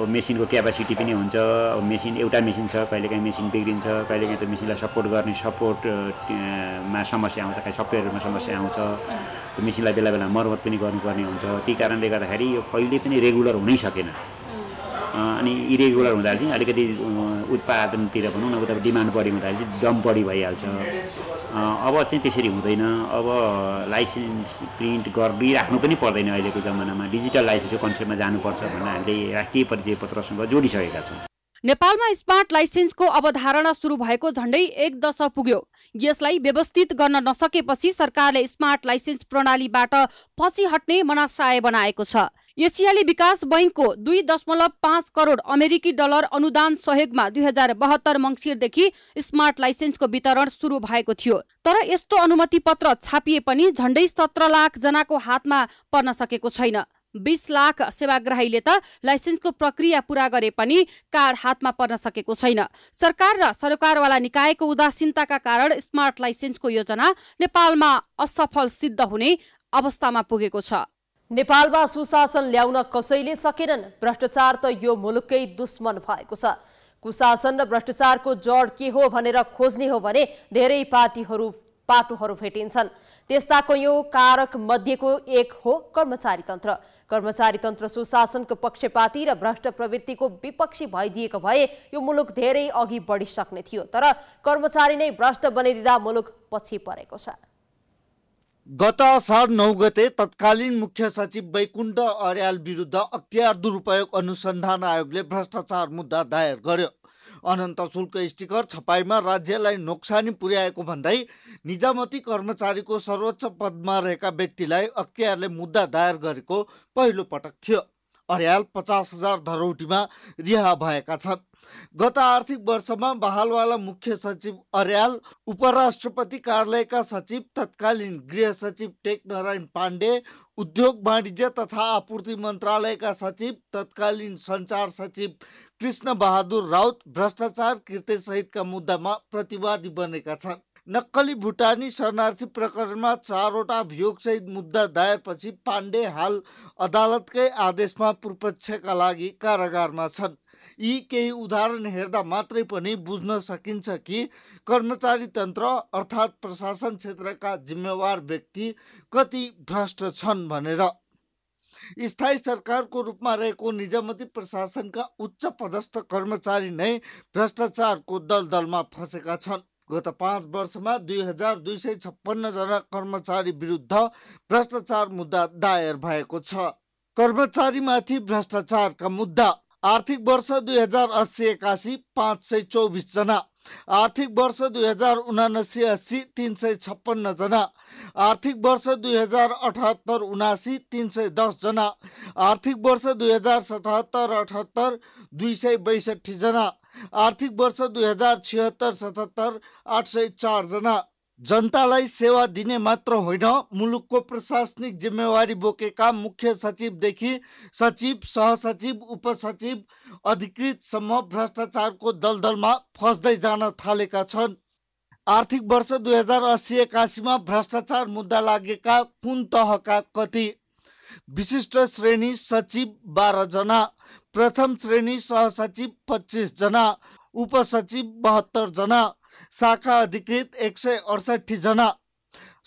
Speaker 4: अब मेसिनको क्यापासिटी पनि हुन्छ अब मेसिन एउटा मेसिन छ कहिलेकाहीँ मेसिन बिग्रिन्छ कहिलेकाहीँ त्यो मेसिनलाई सपोर्ट गर्ने सपोर्टमा समस्या आउँछ कहीँ सफ्टवेयरमा समस्या आउँछ त्यो मेसिनलाई बेला बेला मर्मत पनि गर्नुपर्ने हुन्छ त्यही कारणले गर्दाखेरि यो कहिले पनि रेगुलर हुनै सकेन अनि इरेगुलर हुँदाखेरि चाहिँ अलिकति उत्पादनतिर भनौँ न उता डिमान्ड बढी हुँदाखेरि चाहिँ दम बढी भइहाल्छ अब चाहिँ त्यसरी हुँदैन अब लाइसेन्स प्रिन्ट गरिराख्नु पनि पर्दैन अहिलेको जमानामा डिजिटल लाइसेन्स कन्सेप्टमा जानुपर्छ भनेर हामीले राष्ट्रिय परिचय पत्रसँग जोडिसकेका छौँ
Speaker 7: नेपालमा स्मार्ट लाइसेन्सको अवधारणा सुरु भएको झण्डै एक दशक पुग्यो यसलाई व्यवस्थित गर्न नसकेपछि सरकारले स्मार्ट लाइसेन्स प्रणालीबाट पछि हट्ने मनासाय बनाएको छ एसियाली विकास बैङ्कको दुई दशमलव पाँच करोड अमेरिकी डलर अनुदान सहयोगमा दुई हजार बहत्तर मङ्सिरदेखि स्मार्ट लाइसेन्सको वितरण सुरु भएको थियो तर यस्तो अनुमति पत्र छापिए पनि झण्डै सत्र लाख जनाको हातमा पर्न सकेको छैन बिस लाख सेवाग्राहीले त लाइसेन्सको प्रक्रिया पूरा गरे पनि कार्ड हातमा पर्न सकेको छैन सरकार र सरकारवाला निकायको उदासीनताका कारण स्मार्ट लाइसेन्सको योजना नेपालमा असफल सिद्ध हुने
Speaker 1: अवस्थामा पुगेको छ नेपालमा सुशासन ल्याउन कसैले सकेनन् भ्रष्टाचार त यो मुलुककै दुश्मन भएको छ कुशासन र भ्रष्टाचारको जड के हो भनेर खोज्ने हो भने धेरै पार्टीहरू पाटोहरू भेटिन्छन् त्यस्ता यो कारक मध्येको एक हो कर्मचारी तन्त्र कर्मचारी तन्त्र सुशासनको पक्षपाती र भ्रष्ट प्रवृत्तिको विपक्षी भइदिएको भए यो मुलुक धेरै अघि बढिसक्ने थियो तर कर्मचारी नै भ्रष्ट बनाइदिँदा मुलुक पछि परेको छ
Speaker 8: गत असार नौ गते तत्कालीन मुख्य सचिव वैकुण्ठ अर्याल विरुद्ध अख्तियार दुरुपयोग अनुसन्धान आयोगले भ्रष्टाचार मुद्दा दायर गर्यो अनन्त शुल्क स्टिकर छपाईमा राज्यलाई नोक्सानी पुर्याएको भन्दै निजामती कर्मचारीको सर्वोच्च पदमा रहेका व्यक्तिलाई अख्तियारले मुद्दा दायर गरेको पहिलो पटक थियो अर्याल पचास हजार धरौटीमा रिहा भएका छन् गत आर्थिक वर्षमा बहालवाला मुख्य सचिव अर्याल उपराष्ट्रपति कार्यालयका सचिव तत्कालीन गृह सचिव टेकनारायण पाण्डे उद्योग वाणिज्य तथा आपूर्ति मन्त्रालयका सचिव तत्कालीन सञ्चार सचिव कृष्ण बहादुर राउत भ्रष्टाचार कृत्यसहितका मुद्दामा प्रतिवादी बनेका छन् नक्कली भुटानी शरणार्थी प्रकरणमा चारवटा अभियोगसहित मुद्दा दायरपछि पाण्डे हाल अदालतकै आदेशमा पूर्पक्षका लागि कारागारमा छन् यी केही उदाहरण हेर्दा मात्रै पनि बुझ्न सकिन्छ कि कर्मचारी तन्त्र अर्थात् प्रशासन क्षेत्रका जिम्मेवार व्यक्ति कति भ्रष्ट छन् भनेर स्थायी सरकारको रूपमा रहेको निजामती प्रशासनका उच्च पदस्थ कर्मचारी नै भ्रष्टाचारको दलदलमा फँसेका छन् गत पाँच वर्षमा दुई हजार दुई सय छप्पन्नजना कर्मचारी विरुद्ध भ्रष्टाचार मुद्दा दायर भएको छ कर्मचारीमाथि भ्रष्टाचारका मुद्दा आर्थिक वर्ष दुई हजार अस्सी एकासी पाँच सय चौबिसजना आर्थिक वर्ष दुई हजार उनासी अस्सी तिन सय छप्पन्नजना आर्थिक वर्ष दुई हजार अठहत्तर उनासी तिन सय दसजना आर्थिक वर्ष दुई हजार सतहत्तर अठहत्तर दुई सय बैसठीजना आर्थिक वर्ष दुई हजार छिहत्तर सतहत्तर आठ सय चारजना जनतालाई सेवा दिने मात्र होइन मुलुकको प्रशासनिक जिम्मेवारी बोकेका मुख्य सचिवदेखि सचिव सहसचिव उपसचिव अधिकृतसम्म भ्रष्टाचारको दलदलमा फस्दै जान थालेका छन् आर्थिक वर्ष दुई हजार अस्सी एकासीमा भ्रष्टाचार मुद्दा लागेका कुन तहका कति विशिष्ट श्रेणी सचिव बाह्रजना प्रथम श्रेणी सहसचिव पच्चिसजना उपसचिव बहत्तरजना शाखा अधिकृत एक सय अडसठीजना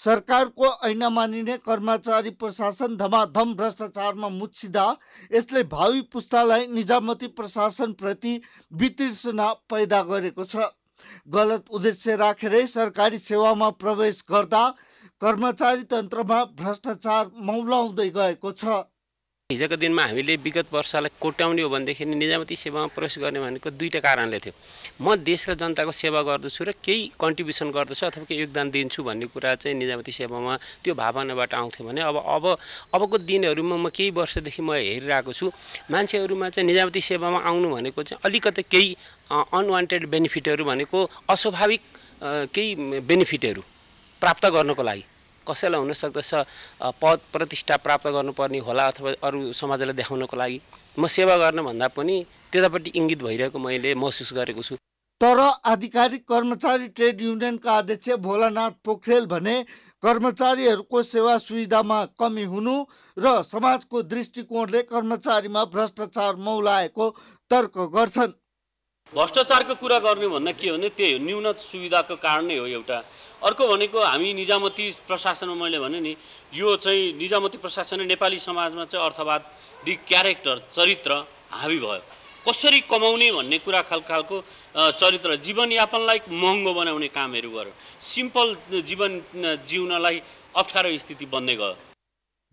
Speaker 8: सरकारको ऐना मानिने कर्मचारी प्रशासन धमाधम भ्रष्टाचारमा मुछिँदा यसले भावी पुस्तालाई निजामती प्रशासनप्रति वितृष्णा पैदा गरेको छ गलत उद्देश्य राखेरै सरकारी सेवामा प्रवेश गर्दा कर्मचारी तन्त्रमा भ्रष्टाचार मौलाउँदै गएको छ
Speaker 4: हिजोको दिनमा हामीले विगत वर्षलाई कोट्याउने हो भनेदेखि निजामती सेवामा प्रवेश गर्ने भनेको दुईवटा कारणले थियो म देश र जनताको सेवा गर्दछु र केही कन्ट्रिब्युसन गर्दछु अथवा केही योगदान दिन्छु भन्ने कुरा चाहिँ निजामती सेवामा त्यो भावनाबाट आउँथ्यो भने अब अब अबको दिनहरूमा म केही वर्षदेखि म हेरिरहेको छु मान्छेहरूमा चाहिँ निजामती सेवामा आउनु भनेको चाहिँ अलिकति केही अनवान्टेड बेनिफिटहरू भनेको अस्वाभाविक केही बेनिफिटहरू प्राप्त गर्नको लागि कसैलाई हुनसक्दछ पद प्रतिष्ठा प्राप्त गर्नुपर्ने होला अथवा अरू समाजलाई देखाउनको लागि म सेवा भन्दा पनि त्यतापट्टि इङ्गित भइरहेको मैले महसुस गरेको छु
Speaker 8: तर आधिकारिक कर्मचारी ट्रेड युनियनका अध्यक्ष भोलानाथ पोखरेल भने कर्मचारीहरूको सेवा सुविधामा कमी हुनु र समाजको दृष्टिकोणले कर्मचारीमा भ्रष्टाचार मौलाएको तर्क गर्छन्
Speaker 4: भ्रष्टाचारको कुरा गर्ने भन्दा के हो भने त्यही हो न्यून सुविधाको कारण नै हो एउटा अर्को भनेको हामी निजामती प्रशासनमा मैले भने नि यो चाहिँ निजामती प्रशासनले नेपाली समाजमा चाहिँ अर्थवाद अर्थवादी क्यारेक्टर चरित्र हावी भयो कसरी कमाउने भन्ने कुरा खाल खालको चरित्र जीवनयापनलाई महँगो बनाउने कामहरू गर्यो सिम्पल जीवन जिउनलाई अप्ठ्यारो स्थिति बन्दै गयो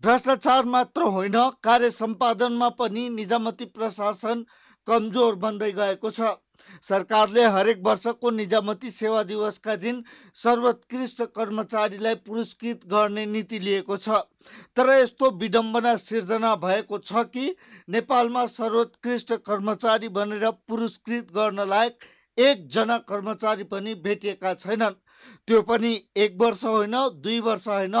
Speaker 8: भ्रष्टाचार मात्र होइन कार्य सम्पादनमा पनि निजामती प्रशासन कमजोर बन्दै गएको छ सरकारले हरेक वर्षको निजामती सेवा दिवसका दिन सर्वोत्कृष्ट कर्मचारीलाई पुरस्कृत गर्ने नीति लिएको छ तर यस्तो विडम्बना सिर्जना भएको छ कि नेपालमा सर्वोत्कृष्ट कर्मचारी भनेर पुरस्कृत गर्न लायक एकजना कर्मचारी पनि भेटिएका छैनन् त्यो पनि एक वर्ष होइन दुई वर्ष होइन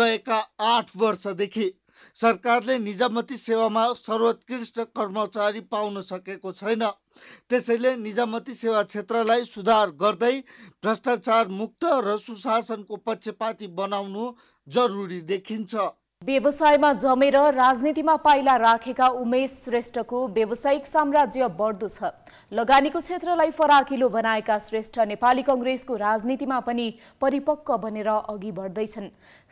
Speaker 8: गएका आठ वर्षदेखि सरकारले निजामती सेवामा सर्वोत्कृष्ट कर्मचारी पाउन सकेको छैन त्यसैले निजामती सेवा क्षेत्रलाई सुधार गर्दै भ्रष्टाचार मुक्त र सुशासनको पक्षपाती बनाउनु जरुरी देखिन्छ
Speaker 2: व्यवसायमा जमेर राजनीतिमा पाइला राखेका उमेश श्रेष्ठको व्यावसायिक साम्राज्य बढ्दो छ लगानीको क्षेत्रलाई फराकिलो बनाएका श्रेष्ठ नेपाली कङ्ग्रेसको राजनीतिमा पनि परिपक्व बनेर अघि बढ्दैछन्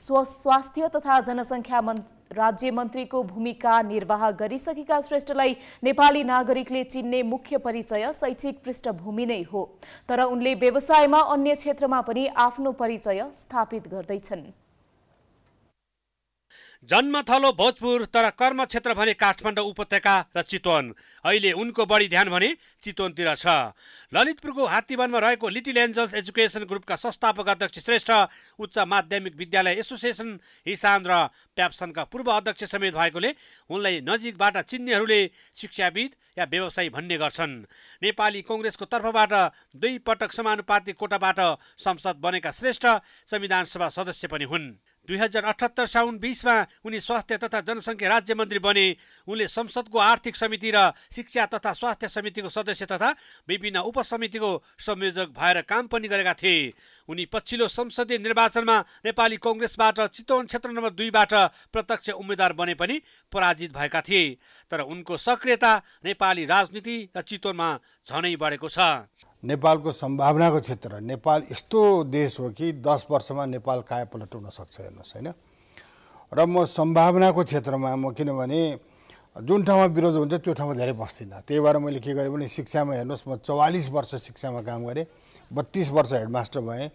Speaker 2: स्व स्वास्थ्य तथा जनसङ्ख्या मन्त्री राज्य मन्त्रीको भूमिका निर्वाह गरिसकेका श्रेष्ठलाई नेपाली नागरिकले चिन्ने मुख्य परिचय शैक्षिक पृष्ठभूमि नै हो तर उनले व्यवसायमा अन्य क्षेत्रमा पनि आफ्नो परिचय स्थापित गर्दैछन्
Speaker 4: जन्मथलो भोजपुर तर कर्मक्षेत्र भने काठमाडौँ उपत्यका र चितवन अहिले उनको बढी ध्यान भने चितवनतिर छ ललितपुरको हात्तीवनमा रहेको लिटिल एन्जल्स एजुकेसन ग्रुपका संस्थापक अध्यक्ष श्रेष्ठ उच्च माध्यमिक विद्यालय एसोसिएसन हिसान र प्याप्सनका पूर्व अध्यक्ष समेत भएकोले उनलाई नजिकबाट चिन्नेहरूले शिक्षाविद या व्यवसायी भन्ने गर्छन् नेपाली कङ्ग्रेसको तर्फबाट दुई पटक समानुपातिक कोटाबाट संसद बनेका श्रेष्ठ संविधान सभा सदस्य पनि हुन् दुई हजार अठहत्तर साउन बिसमा उनी स्वास्थ्य तथा जनसङ्ख्या राज्य मन्त्री बने उनले संसदको आर्थिक समिति र शिक्षा तथा स्वास्थ्य समितिको सदस्य तथा विभिन्न उपसमितिको संयोजक भएर काम पनि गरेका थिए उनी पछिल्लो संसदीय निर्वाचनमा नेपाली कङ्ग्रेसबाट चितवन क्षेत्र नम्बर दुईबाट प्रत्यक्ष उम्मेद्वार बने पनि पराजित भएका थिए तर उनको सक्रियता नेपाली राजनीति र चितवनमा झनै बढेको छ
Speaker 5: नेपालको सम्भावनाको क्षेत्र नेपाल यस्तो देश हो कि दस वर्षमा नेपाल कायापलट सक्छ हेर्नुहोस् होइन र म सम्भावनाको क्षेत्रमा म किनभने जुन ठाउँमा विरोध हुन्छ त्यो ठाउँमा धेरै बस्दिनँ त्यही भएर मैले के गरेँ भने शिक्षामा हेर्नुहोस् म चौवालिस वर्ष शिक्षामा काम गरेँ बत्तिस वर्ष हेडमास्टर भएँ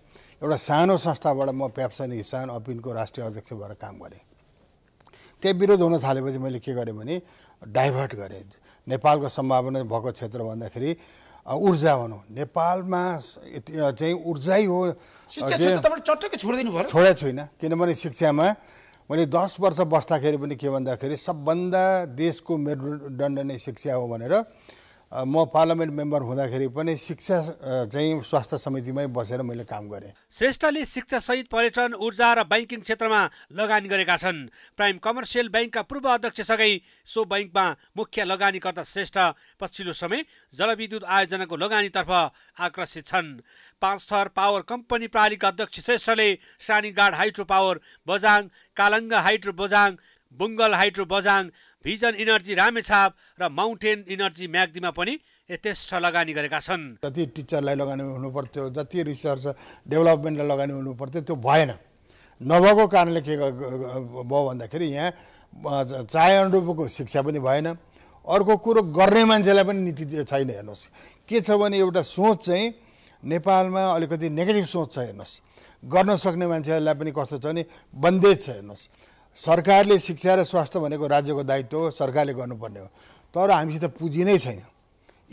Speaker 5: एउटा सानो संस्थाबाट म प्याप्सन हिसान अपिनको राष्ट्रिय अध्यक्ष भएर काम गरेँ त्यही विरोध हुन थालेपछि मैले के गरेँ भने डाइभर्ट गरेँ नेपालको सम्भावना भएको क्षेत्र भन्दाखेरि ऊर्जा भनौँ नेपालमा चाहिँ ऊर्जै हो चटक्कै
Speaker 6: छोडिदिनु भयो छोडेको
Speaker 5: छुइनँ किनभने शिक्षामा मैले दस वर्ष बस्दाखेरि पनि के भन्दाखेरि सबभन्दा देशको मेरुदण्ड नै शिक्षा हो भनेर म पार्लियामेन्ट मेम्बर हुँदाखेरि पनि शिक्षा चाहिँ स्वास्थ्य समितिमै बसेर मैले काम गरेँ
Speaker 4: श्रेष्ठले शिक्षा सहित पर्यटन ऊर्जा र बैङ्किङ क्षेत्रमा लगानी गरेका छन् प्राइम कमर्सियल ब्याङ्कका पूर्व अध्यक्षसँगै सो बैङ्कमा मुख्य लगानीकर्ता श्रेष्ठ पछिल्लो समय जलविद्युत आयोजनाको लगानीतर्फ आकर्षित छन् पाँच थर पावर कम्पनी प्रालीका अध्यक्ष श्रेष्ठले Sanigad hydro power Bajang Kalanga hydro Bajang Bungal hydro Bajang vision energy Ramechhap र माउन्टेन इनर्जी म्याग्दीमा पनि यथेष्ट लगानी गरेका छन्
Speaker 5: जति टिचरलाई लगानी हुनुपर्थ्यो जति रिसर्च डेभलपमेन्टलाई लगानी हुनुपर्थ्यो त्यो भएन नभएको कारणले के भयो भन्दाखेरि यहाँ चाहे अनुरूपको शिक्षा पनि भएन अर्को कुरो गर्ने मान्छेलाई पनि नीति छैन हेर्नुहोस् के छ भने एउटा सोच चाहिँ नेपालमा अलिकति नेगेटिभ सोच छ हेर्नुहोस् गर्न सक्ने मान्छेहरूलाई पनि कस्तो छ भने बन्देज छ हेर्नुहोस् सरकारले शिक्षा र स्वास्थ्य भनेको राज्यको दायित्व हो सरकारले गर्नुपर्ने हो तर हामीसित पुँजी नै छैन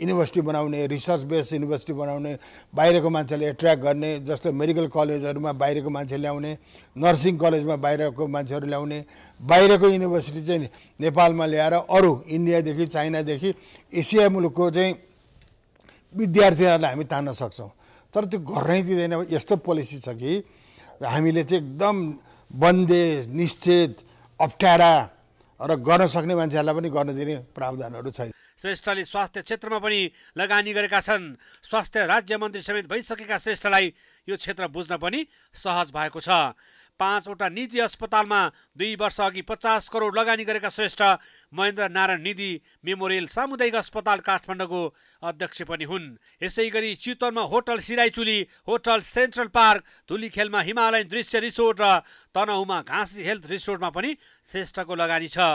Speaker 5: युनिभर्सिटी बनाउने रिसर्च बेस युनिभर्सिटी बनाउने बाहिरको मान्छेले एट्र्याक्ट गर्ने जस्तो मेडिकल कलेजहरूमा बाहिरको मान्छे ल्याउने नर्सिङ कलेजमा बाहिरको मान्छेहरू ल्याउने बाहिरको युनिभर्सिटी चाहिँ नेपालमा ल्याएर अरू इन्डियादेखि चाइनादेखि एसिया मुलुकको चाहिँ विद्यार्थीहरूलाई हामी तान्न सक्छौँ तर त्यो गर्नै दिँदैन यस्तो पोलिसी छ कि हामीले चाहिँ एकदम बन्देज निश्चित अप्ठ्यारा र गर्न सक्ने मान्छेहरूलाई पनि गर्न दिने प्रावधानहरू छैन
Speaker 4: श्रेष्ठले स्वास्थ्य क्षेत्रमा पनि लगानी गरेका छन् स्वास्थ्य राज्य मन्त्री समेत भइसकेका श्रेष्ठलाई यो क्षेत्र बुझ्न पनि सहज भएको छ पाँचवटा निजी अस्पतालमा दुई अघि पचास करोड लगानी गरेका श्रेष्ठ महेन्द्र नारायण निधि मेमोरियल सामुदायिक अस्पताल काठमाडौँको अध्यक्ष पनि हुन् यसै गरी चितवनमा hotel Siraichuli hotel central park धुलीखेलमा हिमालयन दृश्य रिसोर्ट र तनहुमा घाँसी हेल्थ रिसोर्टमा पनि श्रेष्ठको लगानी छ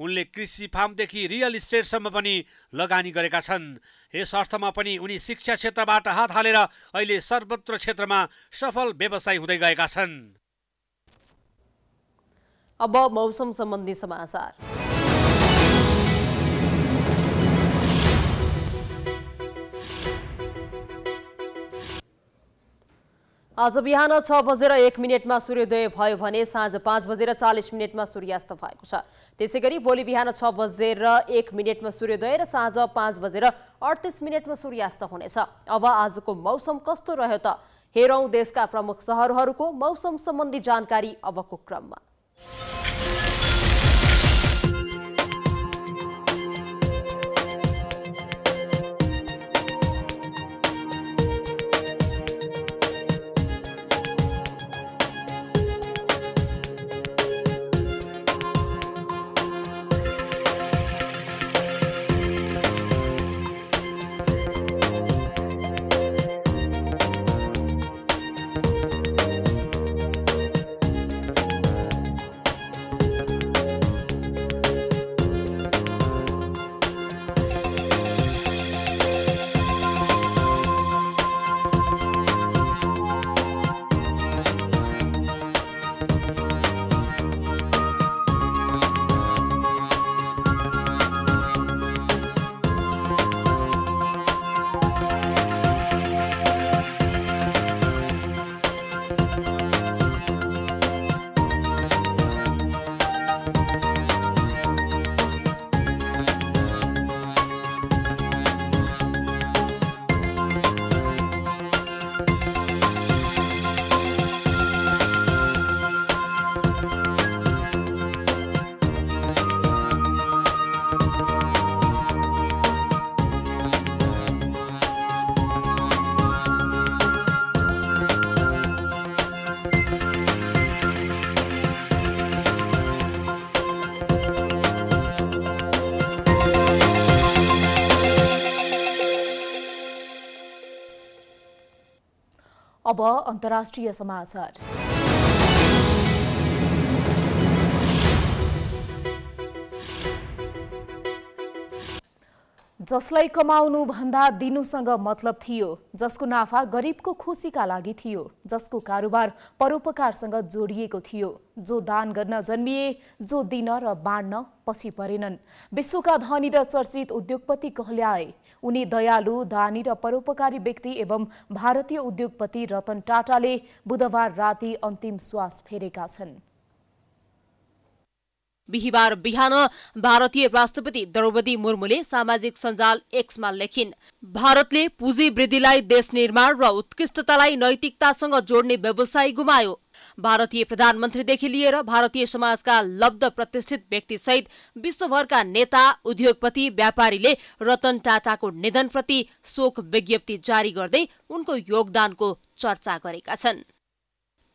Speaker 4: उनले कृषि फार्मदेखि रियल इस्टेटसम्म पनि लगानी गरेका छन् यस अर्थमा पनि उनी शिक्षा क्षेत्रबाट हात हालेर अहिले सर्वत्र क्षेत्रमा सफल व्यवसायी हुँदै गएका छन्
Speaker 1: अब मौसम सम्बन्धी समाचार आज बिहान छ बजेर एक मिनटमा सूर्योदय भयो भने साँझ पाँच बजेर चालिस मिनटमा सूर्यास्त भएको छ त्यसै गरी भोलि बिहान छ बजेर एक मिनटमा सूर्योदय र साँझ पाँच बजेर अडतिस मिनटमा सूर्यास्त हुनेछ अब आजको मौसम कस्तो रह्यो त हेरौँ देशका प्रमुख सहरहरूको मौसम सम्बन्धी जानकारी अबको क्रममा you
Speaker 2: अब अन्तर्राष्ट्रिय समाचार जसलाई कमाउनु भन्दा दिनुसँग मतलब थियो जसको नाफा गरिबको खुसीका लागि थियो जसको कारोबार परोपकारसँग जोडिएको थियो जो दान गर्न जन्मिए जो दिन र बाँड्न पछि परेनन् विश्वका धनी र चर्चित उद्योगपति कहल्याए उनी दयालु दानी र परोपकारी व्यक्ति एवं भारतीय उद्योगपति रतन टाटाले बुधबार राति अन्तिम श्वास फेरेका छन्
Speaker 1: बिहिबार बिहान भारतीय
Speaker 2: राष्ट्रपति द्रौपदी मुर्मुले सामाजिक सञ्जाल
Speaker 1: एक्समा लेखिन् भारतले पुँजी वृद्धिलाई देश निर्माण र उत्कृष्टतालाई नैतिकतासँग जोड्ने व्यवसाय गुमायो भारतीय प्रधानमन्त्रीदेखि लिएर भारतीय समाजका लब्ध प्रतिष्ठित व्यक्तिसहित विश्वभरका नेता उद्योगपति व्यापारीले रतन टाटाको निधनप्रति शोक विज्ञप्ति जारी गर्दै उनको योगदानको चर्चा गरेका छन्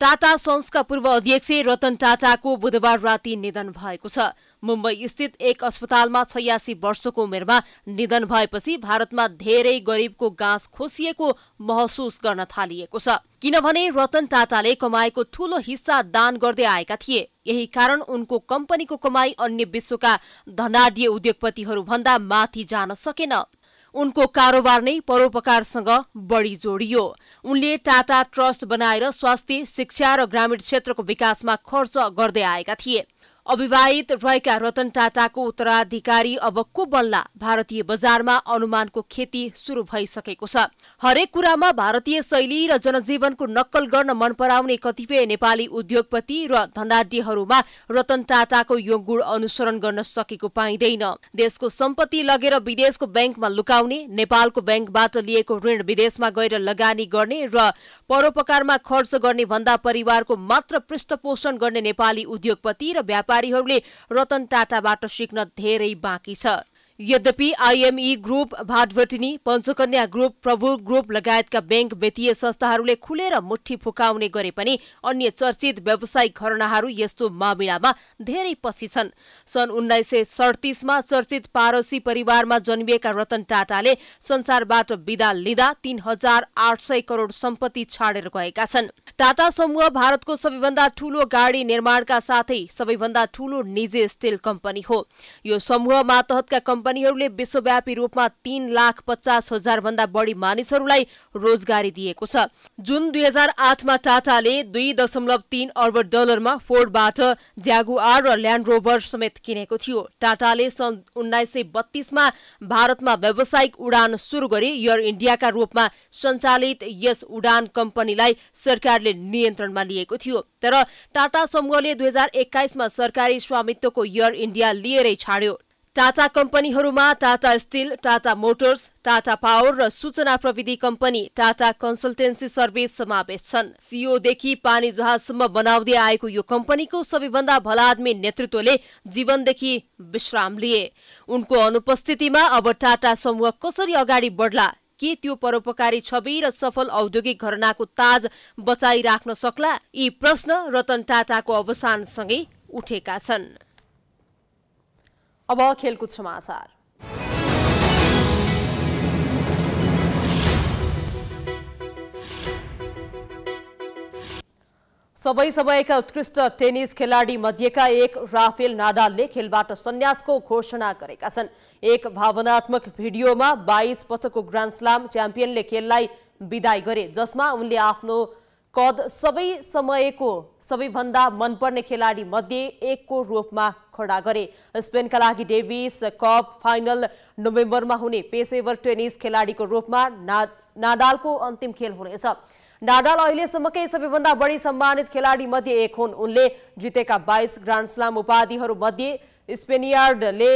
Speaker 1: टाटा सन्सका पूर्व अध्यक्ष रतन टाटाको बुधबार राति निधन भएको छ मुम्बई स्थित एक अस्पतालमा छयासी वर्षको उमेरमा निधन भएपछि भारतमा धेरै गरिबको गाँस खोसिएको महसुस गर्न थालिएको छ किनभने रतन टाटाले कमाएको ठूलो हिस्सा दान गर्दै आएका थिए यही कारण उनको कम्पनीको कमाई अन्य विश्वका धनाढ्य उद्योगपतिहरूभन्दा माथि जान सकेन उनको कारोबार नै परोपकारसँग बढी जोडियो उनले टाटा ट्रस्ट बनाएर स्वास्थ्य शिक्षा र ग्रामीण क्षेत्रको विकासमा खर्च गर्दै आएका थिए अविवाहित रहेका रतन टाटाको उत्तराधिकारी अब को बल्ला भारतीय बजारमा अनुमानको खेती सुरु भइसकेको छ हरेक कुरामा भारतीय शैली र जनजीवनको नक्कल गर्न मन पराउने कतिपय नेपाली उद्योगपति र धनाड्यहरूमा रतन टाटाको यो गुण अनुसरण गर्न सकेको पाइँदैन देशको सम्पत्ति लगेर विदेशको ब्याङ्कमा लुकाउने नेपालको ब्याङ्कबाट लिएको ऋण विदेशमा गएर लगानी गर्ने र परोपकारमा खर्च गर्ने भन्दा परिवारको मात्र पृष्ठपोषण गर्ने नेपाली उद्योगपति र व्यापार व्यापारीहरूले रतन टाटाबाट सिक्न धेरै बाँकी छ यद्यपि IME group Bhatbhateni Panchakanya group Prabhu group लगायतका ब्याङ्क वित्तीय संस्थाहरूले खुलेर मुठी फुकाउने गरे पनि अन्य चर्चित व्यावसायिक घरनाहरू यस्तो मामिलामा धेरै पछि छन् सन् उन्नाइस सय सडतिसमा चर्चित पारसी परिवारमा जन्मिएका रतन टाटाले संसारबाट विदा लिँदा तीन हजार आठ सय करोड सम्पत्ति छाडेर गएका छन् टाटा समूह भारतको सबैभन्दा ठूलो गाडी निर्माणका साथै सबैभन्दा ठूलो निजी स्टिल कम्पनी हो यो समूह मातहतका कम्पनी कम्पनीहरूले विश्वव्यापी रूपमा तीन लाख पचास हजार भन्दा बढी मानिसहरूलाई रोजगारी दिएको छ जुन दुई हजार आठमा टाटाले दुई दशमलव तीन अर्ब डलरमा फोर्डबाट ज्यागुआर र ल्यान्ड रोभर समेत किनेको थियो टाटाले सन् उन्नाइस सय बत्तीसमा भारतमा व्यावसायिक उडान सुरु गरी एयर इन्डियाका रूपमा सञ्चालित यस उडान कम्पनीलाई सरकारले नियन्त्रणमा लिएको थियो तर टाटा समूहले दुई हजार एक्काइसमा सरकारी स्वामित्वको एयर इन्डिया लिएरै छाड्यो टाटा कम्पनीहरूमा Tata steel Tata motors Tata power र सूचना प्रविधि कम्पनी टाटा कन्सल्टेन्सी सर्भिस समावेश छन् सिओदेखि पानी जहाजसम्म बनाउँदै आएको यो कम्पनीको सबैभन्दा भलादमी नेतृत्वले जीवनदेखि विश्राम लिए उनको अनुपस्थितिमा अब टाटा समूह कसरी अगाडि बढ्ला के त्यो परोपकारी छवि र सफल औद्योगिक घरनाको ताज राख्न सक्ला यी प्रश्न रतन टाटाको अवसानसँगै उठेका छन् अब खेलकुद समाचार सबै सबैका उत्कृष्ट टेनिस खेलाडी मध्येका एक राफेल नाडालले खेलबाट सन्यासको घोषणा गरेका छन् एक भावनात्मक भिडियोमा बाइस पटकको ग्रान्ड स्लाम च्याम्पियनले खेललाई विदाई गरे जसमा उनले आफ्नो कद सबै समयको सबैभन्दा मनपर्ने खेलाडी मध्ये एकको रूपमा खडा गरे स्पेनका लागि डेभिस कप फाइनल नोभेम्बरमा हुने पेसेवर टेनिस खेलाडीको रूपमा ना नाडालको अन्तिम खेल हुनेछ नाडाल अहिलेसम्मकै सबैभन्दा बढी सम्मानित खेलाडी मध्ये एक हुन् उनले जितेका बाइस ग्रान्डस्लाम मध्ये स्पेनियार्डले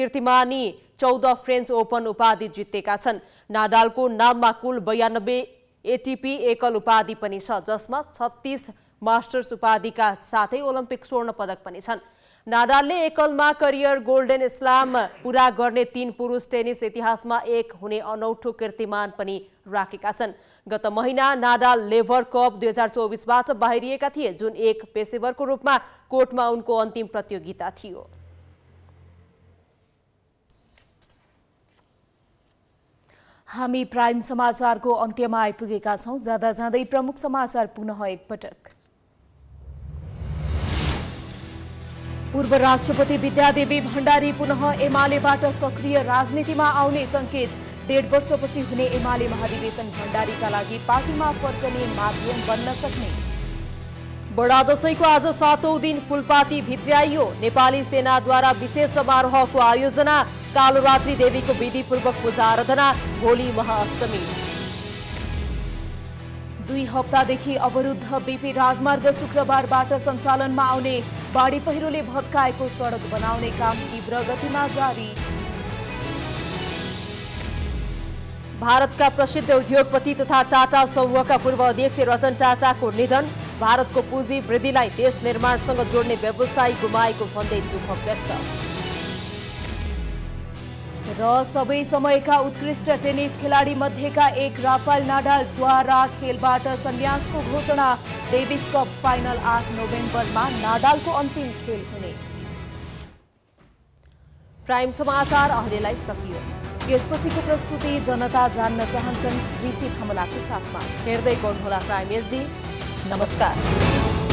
Speaker 1: कीर्तिमानी चौध फ्रेन्च ओपन उपाधि जितेका छन् नाडालको नाममा कुल बयानब्बे एटिपी एकल उपाधि पनि छ जसमा छत्तिस मास्टर्स उपाधिका साथै ओलम्पिक स्वर्ण पदक पनि छन् नादालले एकलमा करियर गोल्डेन इस्लाम पुरा गर्ने तीन पुरुष टेनिस इतिहासमा एक हुने अनौठो कीर्तिमान पनि राखेका छन् गत महिना नादाल लेभर कप दुई हजार चौबिसबाट बाहिरिएका थिए जुन एक पेसेवरको रूपमा कोर्टमा उनको अन्तिम प्रतियोगिता
Speaker 2: थियो हामी प्राइम समाचारको अन्त्यमा आइपुगेका छौँ जाँदा जाँदै प्रमुख समाचार पुनः एकपटक पूर्व राष्ट्रपति विद्यादेवी भण्डारी पुनः एमालेबाट सक्रिय राजनीतिमा आउने संकेत डेढ वर्षपछि हुने एमाले महाधिवेशन भण्डारीका लागि पार्टीमा फर्कने माध्यम बन्न सक्ने
Speaker 1: बडा दशैंको आज सातौं दिन फुलपाती भित्राइयो नेपाली सेनाद्वारा विशेष समारोहको आयोजना कालोरात्री देवीको विधिपूर्वक पूजा आराधना भोलि महाअष्टमी
Speaker 2: दुई हप्तादेखि अवरुद्ध बिपी राजमार्ग शुक्रबारबाट सञ्चालनमा आउने बाढी पहिरोले भत्काएको सडक बनाउने काम तीव्र गतिमा जारी
Speaker 1: भारतका प्रसिद्ध उद्योगपति तथा टाटा समूहका पूर्व अध्यक्ष रतन टाटाको निधन भारतको पुँजी वृद्धिलाई देश निर्माणसँग जोड्ने व्यवसाय गुमाएको भन्दै
Speaker 2: दुःख व्यक्त र सबै समयका उत्कृष्ट टेनिस खेलाडी मध्येका एक राफाल नाडालद्वारा खेलबाट सन्यासको घोषणा डेभिस कप फाइनल आठ नोभेम्बरमा नाडालको अन्तिम खेल हुने
Speaker 1: प्राइम समाचार अहिलेलाई सकियो यसपछिको प्रस्तुति जनता जान्न चाहन्छन् ऋषि हमलाको साथमा हेर्दै गर्नुहोला प्राइम एसडी नमस्कार